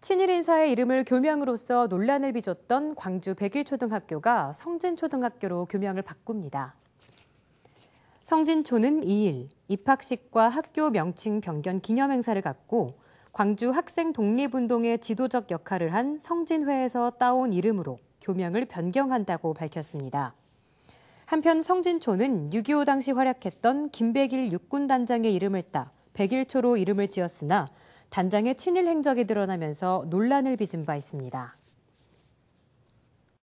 친일 인사의 이름을 교명으로써 논란을 빚었던 광주 백일초등학교가 성진초등학교로 교명을 바꿉니다. 성진초는 2일 입학식과 학교 명칭 변경 기념행사를 갖고 광주 학생 독립운동의 지도적 역할을 한 성진회에서 따온 이름으로 교명을 변경한다고 밝혔습니다. 한편 성진초는 6.25 당시 활약했던 김백일 육군단장의 이름을 따 백일초로 이름을 지었으나 단장의 친일 행적이 드러나면서 논란을 빚은 바 있습니다.